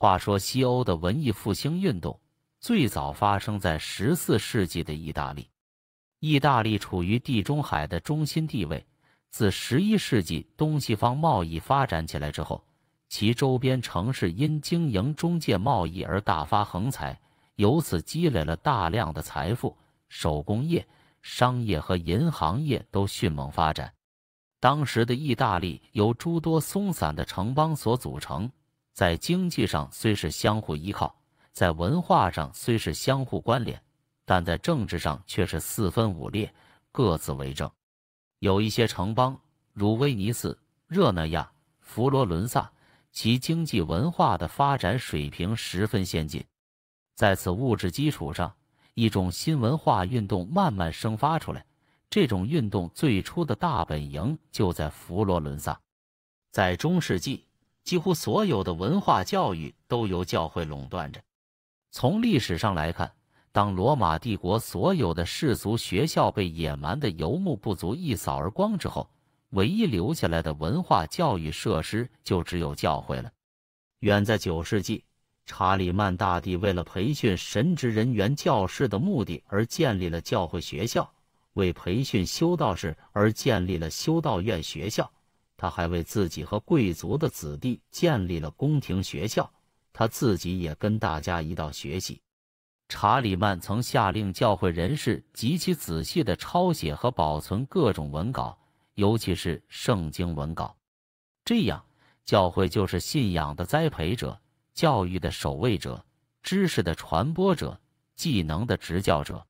话说，西欧的文艺复兴运动最早发生在十四世纪的意大利。意大利处于地中海的中心地位，自十一世纪东西方贸易发展起来之后，其周边城市因经营中介贸易而大发横财，由此积累了大量的财富。手工业、商业和银行业都迅猛发展。当时的意大利由诸多松散的城邦所组成。在经济上虽是相互依靠，在文化上虽是相互关联，但在政治上却是四分五裂，各自为政。有一些城邦，如威尼斯、热那亚、佛罗伦萨，其经济文化的发展水平十分先进。在此物质基础上，一种新文化运动慢慢生发出来。这种运动最初的大本营就在佛罗伦萨，在中世纪。几乎所有的文化教育都由教会垄断着。从历史上来看，当罗马帝国所有的世俗学校被野蛮的游牧部族一扫而光之后，唯一留下来的文化教育设施就只有教会了。远在九世纪，查理曼大帝为了培训神职人员、教士的目的而建立了教会学校，为培训修道士而建立了修道院学校。他还为自己和贵族的子弟建立了宫廷学校，他自己也跟大家一道学习。查理曼曾下令教会人士极其仔细地抄写和保存各种文稿，尤其是圣经文稿。这样，教会就是信仰的栽培者、教育的守卫者、知识的传播者、技能的执教者。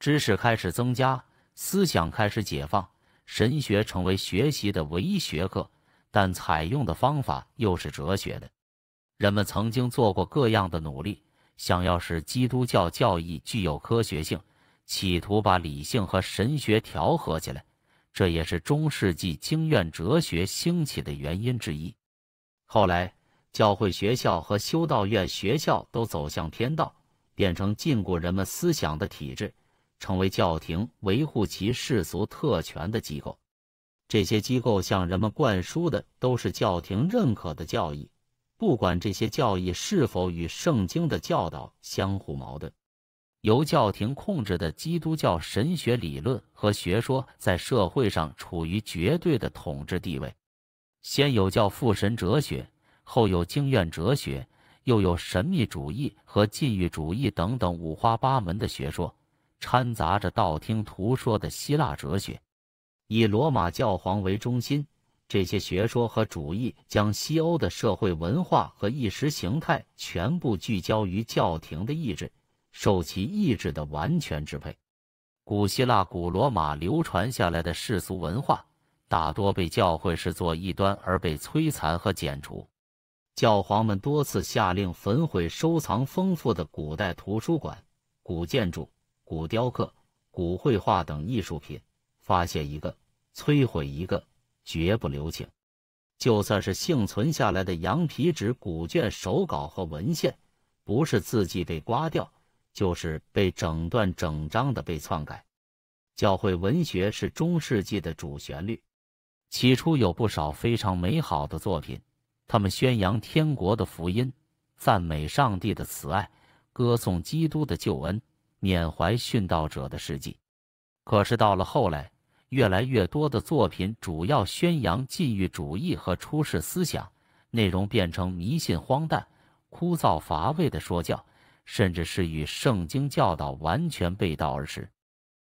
知识开始增加，思想开始解放。神学成为学习的唯一学科，但采用的方法又是哲学的。人们曾经做过各样的努力，想要使基督教教义具有科学性，企图把理性和神学调和起来。这也是中世纪经验哲学兴起的原因之一。后来，教会学校和修道院学校都走向天道，变成禁锢人们思想的体制。成为教廷维护其世俗特权的机构，这些机构向人们灌输的都是教廷认可的教义，不管这些教义是否与圣经的教导相互矛盾。由教廷控制的基督教神学理论和学说在社会上处于绝对的统治地位。先有教父神哲学，后有经验哲学，又有神秘主义和禁欲主义等等五花八门的学说。掺杂着道听途说的希腊哲学，以罗马教皇为中心，这些学说和主义将西欧的社会文化和意识形态全部聚焦于教廷的意志，受其意志的完全支配。古希腊、古罗马流传下来的世俗文化，大多被教会视作异端而被摧残和剪除。教皇们多次下令焚毁收藏丰富的古代图书馆、古建筑。古雕刻、古绘画等艺术品，发现一个摧毁一个，绝不留情。就算是幸存下来的羊皮纸、古卷、手稿和文献，不是字迹被刮掉，就是被整段整章的被篡改。教会文学是中世纪的主旋律。起初有不少非常美好的作品，他们宣扬天国的福音，赞美上帝的慈爱，歌颂基督的救恩。缅怀殉道者的事迹，可是到了后来，越来越多的作品主要宣扬禁欲主义和出世思想，内容变成迷信、荒诞、枯燥乏味的说教，甚至是与圣经教导完全背道而驰。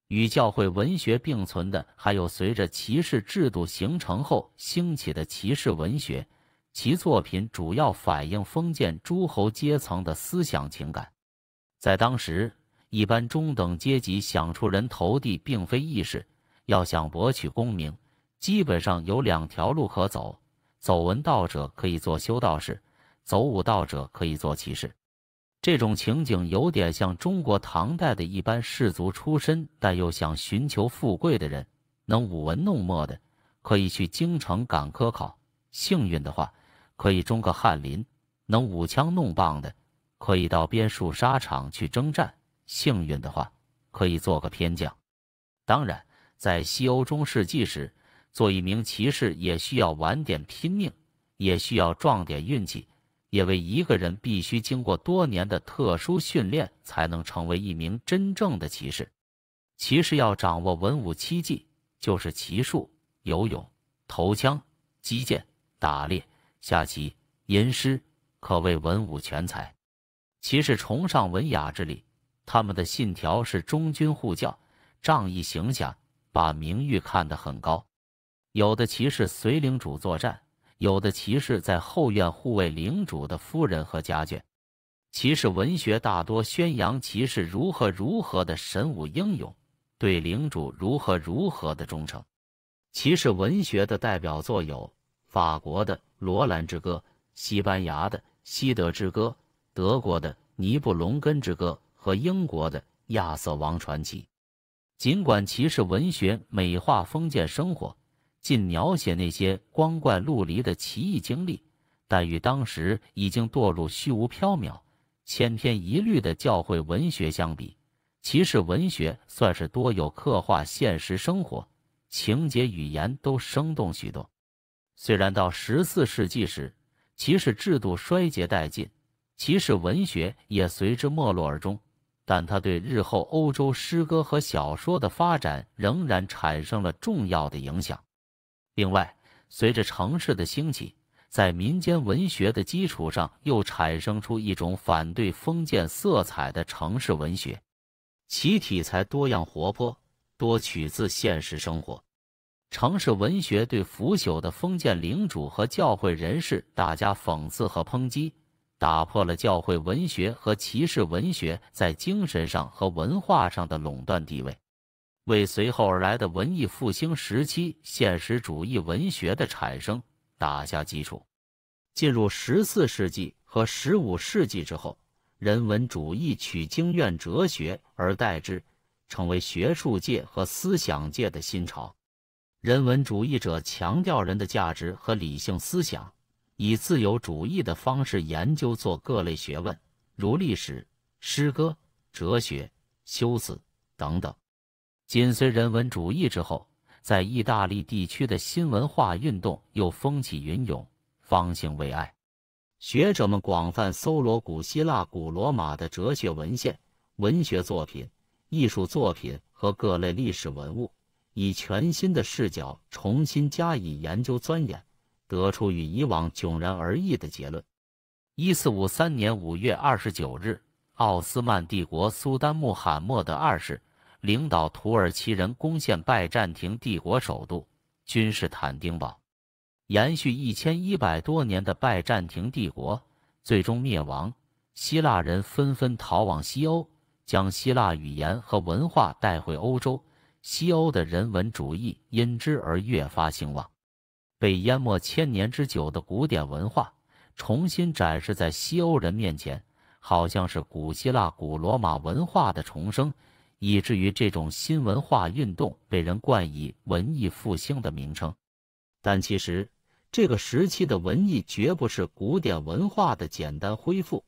与教会文学并存的，还有随着骑士制度形成后兴起的骑士文学，其作品主要反映封建诸侯阶层的思想情感，在当时。一般中等阶级想出人头地并非易事，要想博取功名，基本上有两条路可走：走文道者可以做修道士，走武道者可以做骑士。这种情景有点像中国唐代的一般士族出身但又想寻求富贵的人，能舞文弄墨的可以去京城赶科考，幸运的话可以中个翰林；能舞枪弄棒的可以到边戍沙场去征战。幸运的话，可以做个偏将。当然，在西欧中世纪时，做一名骑士也需要晚点拼命，也需要撞点运气。因为一个人必须经过多年的特殊训练，才能成为一名真正的骑士。骑士要掌握文武七技，就是骑术、游泳、投枪、击剑、打猎、下棋、吟诗，可谓文武全才。骑士崇尚文雅之礼。他们的信条是忠君护教、仗义行侠，把名誉看得很高。有的骑士随领主作战，有的骑士在后院护卫领主的夫人和家眷。骑士文学大多宣扬骑士如何如何的神武英勇，对领主如何如何的忠诚。骑士文学的代表作有法国的《罗兰之歌》、西班牙的《西德之歌》、德国的《尼布龙根之歌》。和英国的亚瑟王传奇，尽管骑士文学美化封建生活，尽描写那些光怪陆离的奇异经历，但与当时已经堕入虚无缥缈、千篇一律的教会文学相比，骑士文学算是多有刻画现实生活，情节语言都生动许多。虽然到十四世纪时，骑士制度衰竭殆尽，骑士文学也随之没落而终。但它对日后欧洲诗歌和小说的发展仍然产生了重要的影响。另外，随着城市的兴起，在民间文学的基础上又产生出一种反对封建色彩的城市文学，其题材多样活泼，多取自现实生活。城市文学对腐朽的封建领主和教会人士大加讽刺和抨击。打破了教会文学和骑士文学在精神上和文化上的垄断地位，为随后而来的文艺复兴时期现实主义文学的产生打下基础。进入十四世纪和十五世纪之后，人文主义取经院哲学而代之，成为学术界和思想界的新潮。人文主义者强调人的价值和理性思想。以自由主义的方式研究做各类学问，如历史、诗歌、哲学、修辞等等。紧随人文主义之后，在意大利地区的新文化运动又风起云涌，方兴未艾。学者们广泛搜罗古希腊、古罗马的哲学文献、文学作品、艺术作品和各类历史文物，以全新的视角重新加以研究钻研。得出与以往迥然而异的结论。一四五三年五月二十九日，奥斯曼帝国苏丹穆罕默德二世领导土耳其人攻陷拜占庭帝国首都君士坦丁堡，延续一千一百多年的拜占庭帝国最终灭亡。希腊人纷纷逃往西欧，将希腊语言和文化带回欧洲，西欧的人文主义因之而越发兴旺。被淹没千年之久的古典文化重新展示在西欧人面前，好像是古希腊、古罗马文化的重生，以至于这种新文化运动被人冠以文艺复兴的名称。但其实，这个时期的文艺绝不是古典文化的简单恢复，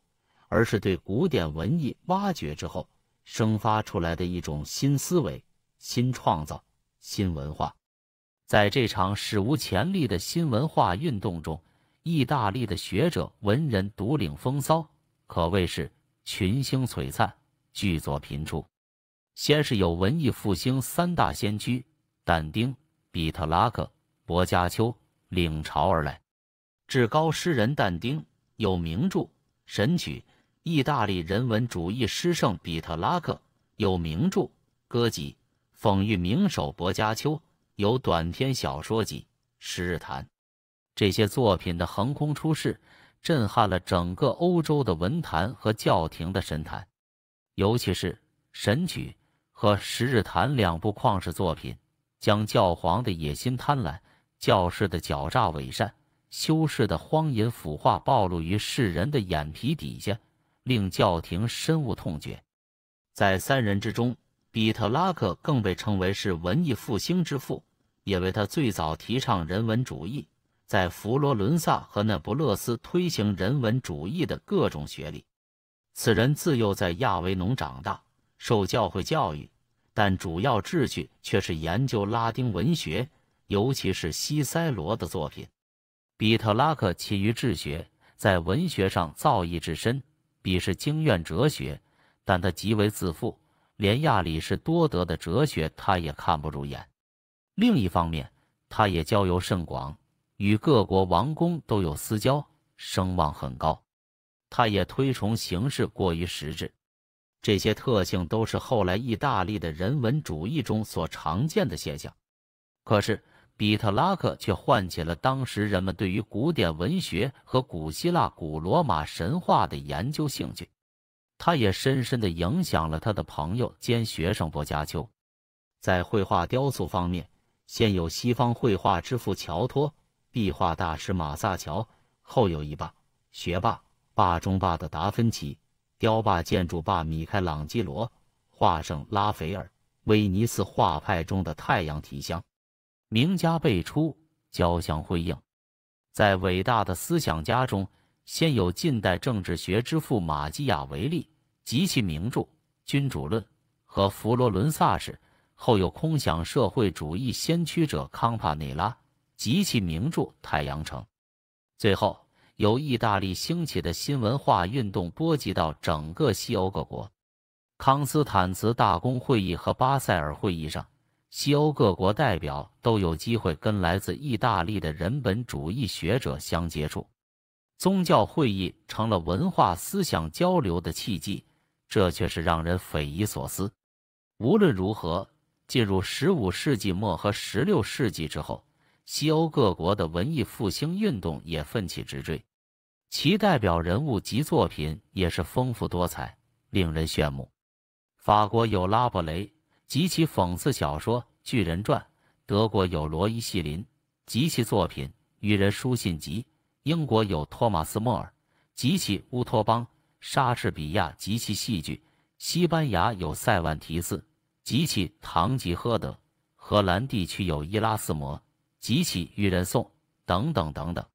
而是对古典文艺挖掘之后生发出来的一种新思维、新创造、新文化。在这场史无前例的新文化运动中，意大利的学者文人独领风骚，可谓是群星璀璨，巨作频出。先是有文艺复兴三大先驱但丁、彼特拉克、薄伽丘领潮而来。至高诗人但丁有名著《神曲》，意大利人文主义诗圣彼特拉克有名著《歌集》，讽喻名手薄伽丘。有短篇小说集《十日谈》，这些作品的横空出世，震撼了整个欧洲的文坛和教廷的神坛。尤其是《神曲》和《十日谈》两部旷世作品，将教皇的野心贪婪、教士的狡诈伪善、修士的荒淫腐化暴露于世人的眼皮底下，令教廷深恶痛绝。在三人之中。比特拉克更被称为是文艺复兴之父，因为他最早提倡人文主义，在佛罗伦萨和那不勒斯推行人文主义的各种学历。此人自幼在亚维农长大，受教会教育，但主要志趣却是研究拉丁文学，尤其是西塞罗的作品。比特拉克勤于治学，在文学上造诣之深，比是经院哲学，但他极为自负。连亚里士多德的哲学他也看不入眼。另一方面，他也交游甚广，与各国王公都有私交，声望很高。他也推崇形式过于实质，这些特性都是后来意大利的人文主义中所常见的现象。可是，比特拉克却唤起了当时人们对于古典文学和古希腊、古罗马神话的研究兴趣。他也深深的影响了他的朋友兼学生薄伽丘。在绘画、雕塑方面，先有西方绘画之父乔托、壁画大师马萨乔，后有一霸、学霸、霸中霸的达芬奇，雕霸、建筑霸米开朗基罗，画圣拉斐尔，威尼斯画派中的太阳提香，名家辈出，交相辉映。在伟大的思想家中，先有近代政治学之父马基雅维利。及其名著《君主论》和《佛罗伦萨史》，后有空想社会主义先驱者康帕内拉及其名著《太阳城》。最后，由意大利兴起的新文化运动波及到整个西欧各国。康斯坦茨大公会议和巴塞尔会议上，西欧各国代表都有机会跟来自意大利的人本主义学者相接触。宗教会议成了文化思想交流的契机。这却是让人匪夷所思。无论如何，进入十五世纪末和十六世纪之后，西欧各国的文艺复兴运动也奋起直追，其代表人物及作品也是丰富多彩，令人炫目。法国有拉伯雷及其讽刺小说《巨人传》，德国有罗伊西林及其作品《愚人书信集》，英国有托马斯·莫尔及其《乌托邦》。莎士比亚及其戏剧，西班牙有塞万提斯及其《堂吉诃德》，荷兰地区有伊拉斯摩，及其《愚人颂》等等等等。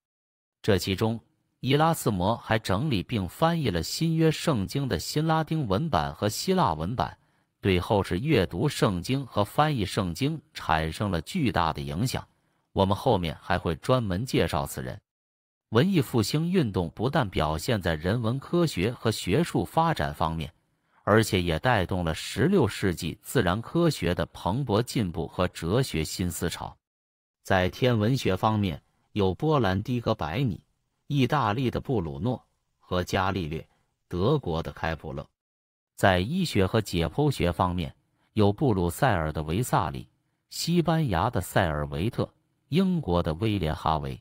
这其中，伊拉斯摩还整理并翻译了新约圣经的新拉丁文版和希腊文版，对后世阅读圣经和翻译圣经产生了巨大的影响。我们后面还会专门介绍此人。文艺复兴运动不但表现在人文科学和学术发展方面，而且也带动了16世纪自然科学的蓬勃进步和哲学新思潮。在天文学方面，有波兰的哥白尼、意大利的布鲁诺和伽利略、德国的开普勒；在医学和解剖学方面，有布鲁塞尔的维萨里、西班牙的塞尔维特、英国的威廉·哈维。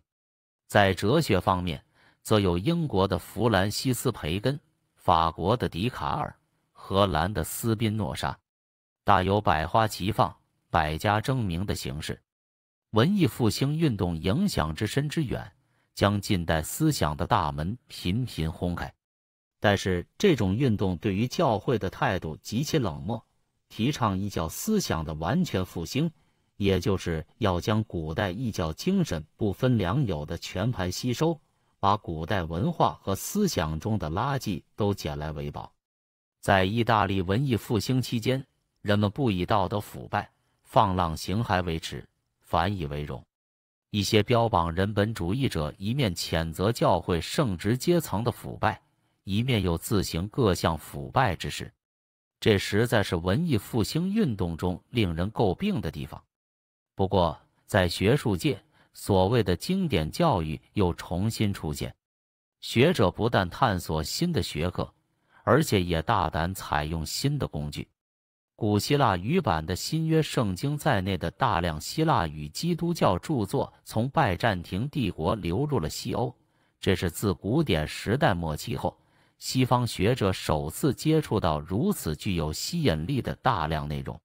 在哲学方面，则有英国的弗兰西斯·培根、法国的笛卡尔、荷兰的斯宾诺莎，大有百花齐放、百家争鸣的形式。文艺复兴运动影响之深之远，将近代思想的大门频频轰开。但是，这种运动对于教会的态度极其冷漠，提倡一教思想的完全复兴。也就是要将古代异教精神不分良友的全盘吸收，把古代文化和思想中的垃圾都捡来为宝。在意大利文艺复兴期间，人们不以道德腐败、放浪形骸为耻，反以为荣。一些标榜人本主义者，一面谴责教会圣职阶层的腐败，一面又自行各项腐败之事，这实在是文艺复兴运动中令人诟病的地方。不过，在学术界，所谓的经典教育又重新出现。学者不但探索新的学科，而且也大胆采用新的工具。古希腊语版的新约圣经在内的大量希腊语基督教著作，从拜占庭帝国流入了西欧。这是自古典时代末期后，西方学者首次接触到如此具有吸引力的大量内容，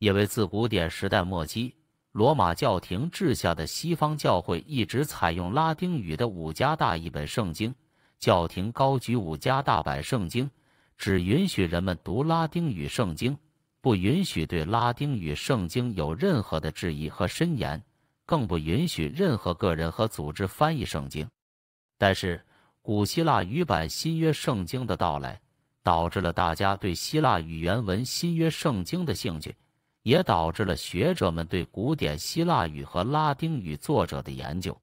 因为自古典时代末期。罗马教廷治下的西方教会一直采用拉丁语的五加大一本圣经，教廷高举五加大版圣经，只允许人们读拉丁语圣经，不允许对拉丁语圣经有任何的质疑和申言，更不允许任何个人和组织翻译圣经。但是，古希腊语版新约圣经的到来，导致了大家对希腊语原文新约圣经的兴趣。也导致了学者们对古典希腊语和拉丁语作者的研究，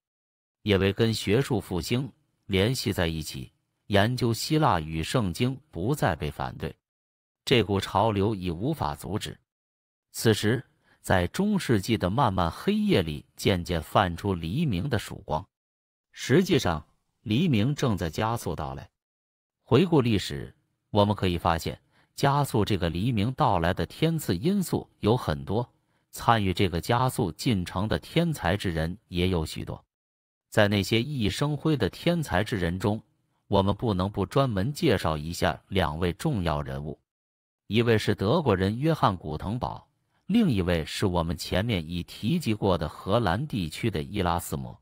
因为跟学术复兴联系在一起，研究希腊语圣经不再被反对。这股潮流已无法阻止。此时，在中世纪的漫漫黑夜里，渐渐泛出黎明的曙光。实际上，黎明正在加速到来。回顾历史，我们可以发现。加速这个黎明到来的天赐因素有很多，参与这个加速进程的天才之人也有许多。在那些熠熠生辉的天才之人中，我们不能不专门介绍一下两位重要人物：一位是德国人约翰·古腾堡，另一位是我们前面已提及过的荷兰地区的伊拉斯姆。